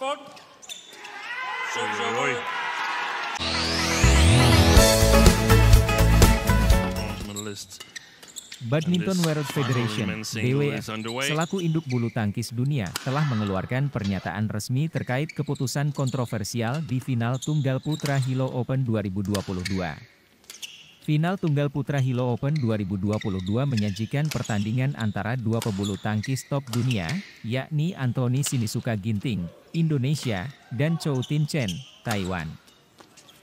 Sport. Badminton World Federation (BWF) selaku induk bulu tangkis dunia telah mengeluarkan pernyataan resmi terkait keputusan kontroversial di final tunggal putra Hilo Open 2022. Final Tunggal Putra Hilo Open 2022 menyajikan pertandingan antara dua pebulu tangkis top dunia, yakni Anthony Sinisuka Ginting Indonesia, dan Chou Tin Chen, Taiwan.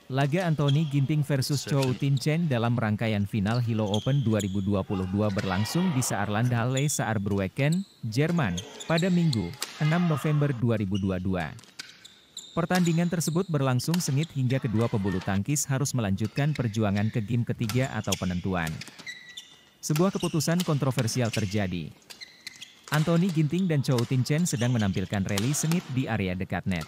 Laga Anthony Ginting versus Chou Tin Chen dalam rangkaian final Hilo Open 2022 berlangsung di Saarlandhalle Saarbrücken, Jerman, pada Minggu, 6 November 2022. Pertandingan tersebut berlangsung sengit hingga kedua pebulu tangkis harus melanjutkan perjuangan ke game ketiga atau penentuan. Sebuah keputusan kontroversial terjadi, Anthony Ginting dan Chou Chen sedang menampilkan rally sengit di area dekat net.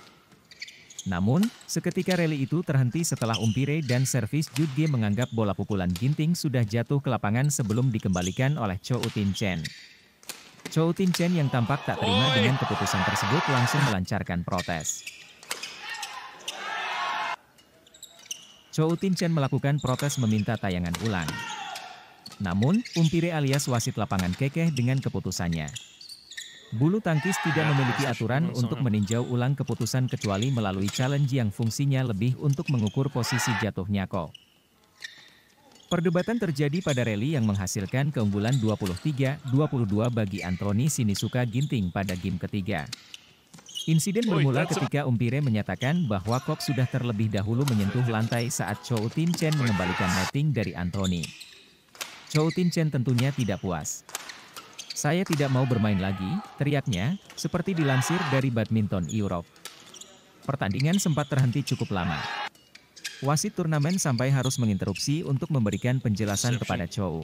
Namun, seketika rally itu terhenti setelah umpire dan servis Jude menganggap bola pukulan Ginting sudah jatuh ke lapangan sebelum dikembalikan oleh Chou Chow Chou Chen yang tampak tak terima dengan keputusan tersebut langsung melancarkan protes. Chou Chen melakukan protes meminta tayangan ulang. Namun, umpire alias wasit lapangan kekeh dengan keputusannya. Bulu tangkis tidak ya, memiliki aturan untuk meninjau ulang keputusan kecuali melalui challenge yang fungsinya lebih untuk mengukur posisi jatuhnya kol. Perdebatan terjadi pada rally yang menghasilkan keunggulan 23-22 bagi Anthony Sinisuka Ginting pada game ketiga. Insiden bermula ketika Umpire menyatakan bahwa Kok sudah terlebih dahulu menyentuh lantai saat Chou Tin Chen mengembalikan netting dari Anthony. Chou Tin Chen tentunya tidak puas. Saya tidak mau bermain lagi, teriaknya, seperti dilansir dari Badminton Europe. Pertandingan sempat terhenti cukup lama. Wasit turnamen sampai harus menginterupsi untuk memberikan penjelasan kepada Chou.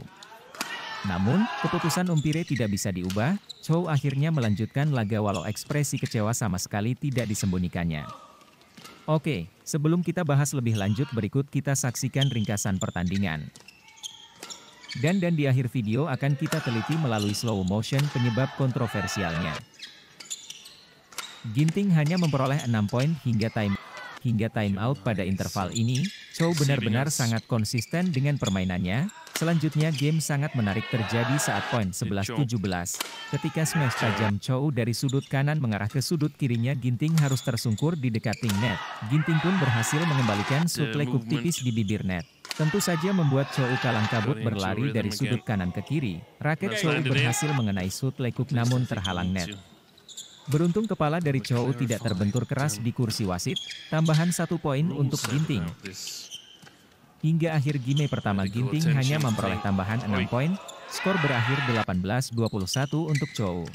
Namun, keputusan Umpire tidak bisa diubah, Chou akhirnya melanjutkan laga walau ekspresi kecewa sama sekali tidak disembunyikannya. Oke, sebelum kita bahas lebih lanjut berikut kita saksikan ringkasan pertandingan. Dan dan di akhir video akan kita teliti melalui slow motion penyebab kontroversialnya. Ginting hanya memperoleh 6 poin hingga time hingga timeout pada interval ini, Chow benar-benar sangat konsisten dengan permainannya. Selanjutnya game sangat menarik terjadi saat poin 11-17. Ketika smash tajam Chow dari sudut kanan mengarah ke sudut kirinya Ginting harus tersungkur di dekat net. Ginting pun berhasil mengembalikan sutle tipis di bibir net. Tentu saja membuat Chou kalang kabut berlari dari sudut kanan ke kiri. Raket nah, Chou berhasil mengenai Sud Lekuk namun terhalang net. Beruntung kepala dari Chou tidak terbentur keras di kursi wasit, tambahan satu poin untuk Ginting. Hingga akhir game pertama Ginting hanya memperoleh tambahan enam poin, skor berakhir 18-21 untuk Chou.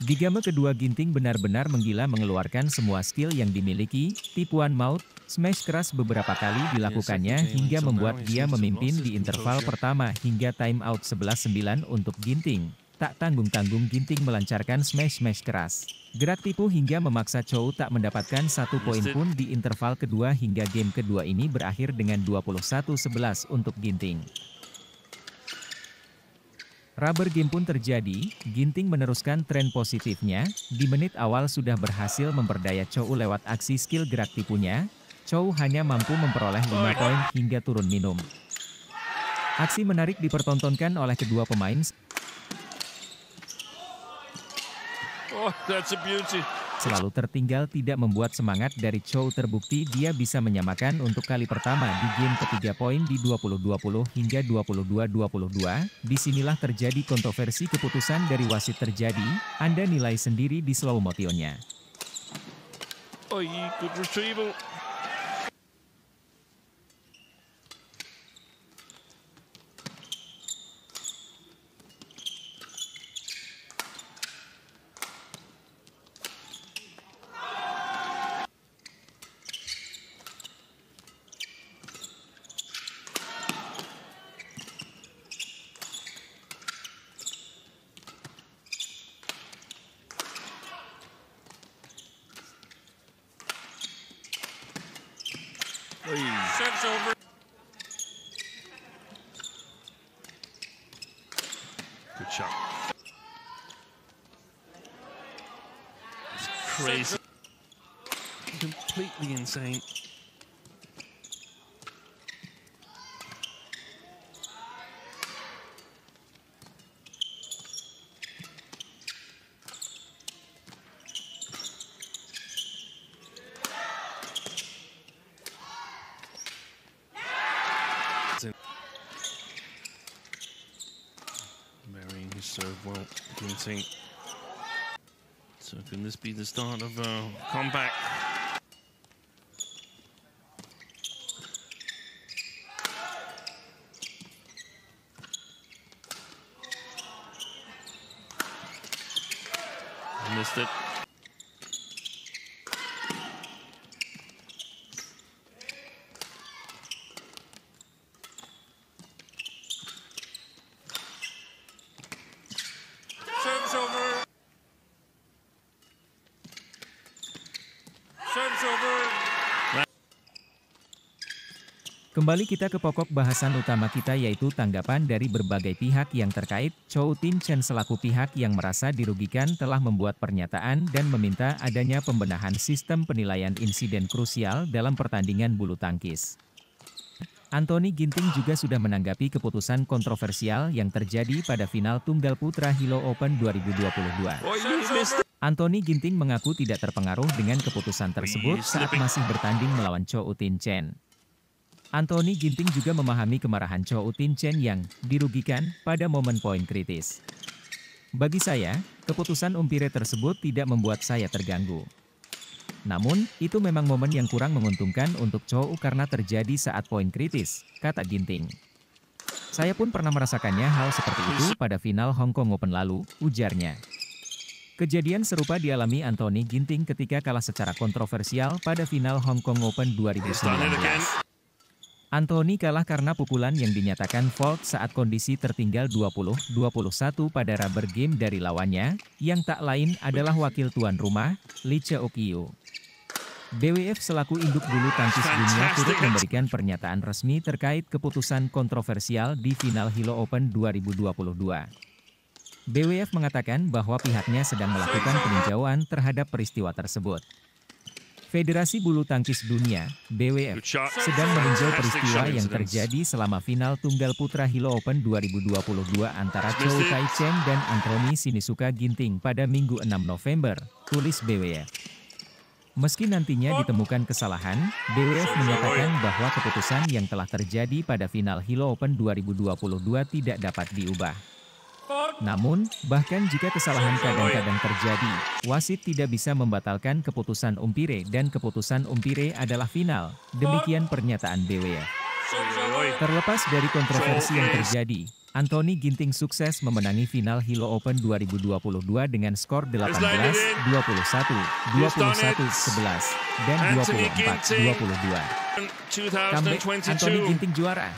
Di game kedua Ginting benar-benar menggila mengeluarkan semua skill yang dimiliki, tipuan maut, smash keras beberapa kali dilakukannya hingga membuat dia memimpin di interval pertama hingga time out 11-9 untuk Ginting. Tak tanggung-tanggung Ginting melancarkan smash-smash keras. Gerak tipu hingga memaksa Chou tak mendapatkan satu poin pun di interval kedua hingga game kedua ini berakhir dengan 21-11 untuk Ginting. Rubber game pun terjadi, Ginting meneruskan tren positifnya, di menit awal sudah berhasil memperdaya Chou lewat aksi skill gerak tipunya, Chou hanya mampu memperoleh 5 poin hingga turun minum. Aksi menarik dipertontonkan oleh kedua pemain. Oh, that's a beauty selalu tertinggal tidak membuat semangat dari Chow terbukti dia bisa menyamakan untuk kali pertama di game ketiga poin di 20-20 hingga 22-22. Disinilah terjadi kontroversi keputusan dari wasit terjadi, Anda nilai sendiri di slow motionnya. Oh, good retrieval. over. Good shot. It's crazy. Completely insane. Austin. Marrying his serve well, Green So can this be the start of a uh, comeback? Missed it. Kembali kita ke pokok bahasan utama kita yaitu tanggapan dari berbagai pihak yang terkait, Chou Tin Chen selaku pihak yang merasa dirugikan telah membuat pernyataan dan meminta adanya pembenahan sistem penilaian insiden krusial dalam pertandingan bulu tangkis. Anthony Ginting juga sudah menanggapi keputusan kontroversial yang terjadi pada final Tunggal Putra Hilo Open 2022. Anthony Ginting mengaku tidak terpengaruh dengan keputusan tersebut saat masih bertanding melawan Chou Tin Chen. Anthony Ginting juga memahami kemarahan Chou Utin Chen yang dirugikan pada momen poin kritis. Bagi saya, keputusan umpire tersebut tidak membuat saya terganggu. Namun, itu memang momen yang kurang menguntungkan untuk Chou karena terjadi saat poin kritis, kata Ginting. Saya pun pernah merasakannya hal seperti itu pada final Hong Kong Open lalu, ujarnya. Kejadian serupa dialami Anthony Ginting ketika kalah secara kontroversial pada final Hong Kong Open 2019. Anthony kalah karena pukulan yang dinyatakan fault saat kondisi tertinggal 20-21 pada rubber game dari lawannya, yang tak lain adalah wakil tuan rumah, Lee Cheokyo. BWF selaku induk bulu tangkis dunia turut memberikan pernyataan resmi terkait keputusan kontroversial di final Hilo Open 2022. BWF mengatakan bahwa pihaknya sedang melakukan peninjauan terhadap peristiwa tersebut. Federasi Bulu Tangkis Dunia, BWF, sedang meninjau peristiwa yang terjadi selama final Tunggal Putra Hilo Open 2022 antara Chou Tai Cheng dan Anthony Sinisuka Ginting pada Minggu 6 November, tulis BWF. Meski nantinya ditemukan kesalahan, BWF menyatakan bahwa keputusan yang telah terjadi pada final Hilo Open 2022 tidak dapat diubah. Namun, bahkan jika kesalahan kadang-kadang terjadi, wasit tidak bisa membatalkan keputusan umpire dan keputusan umpire adalah final. Demikian pernyataan Bewea. Terlepas dari kontroversi yang terjadi, Anthony Ginting sukses memenangi final Hilo Open 2022 dengan skor 18, 21, 21, 11, dan 24, 22. Comeback Anthony Ginting juara.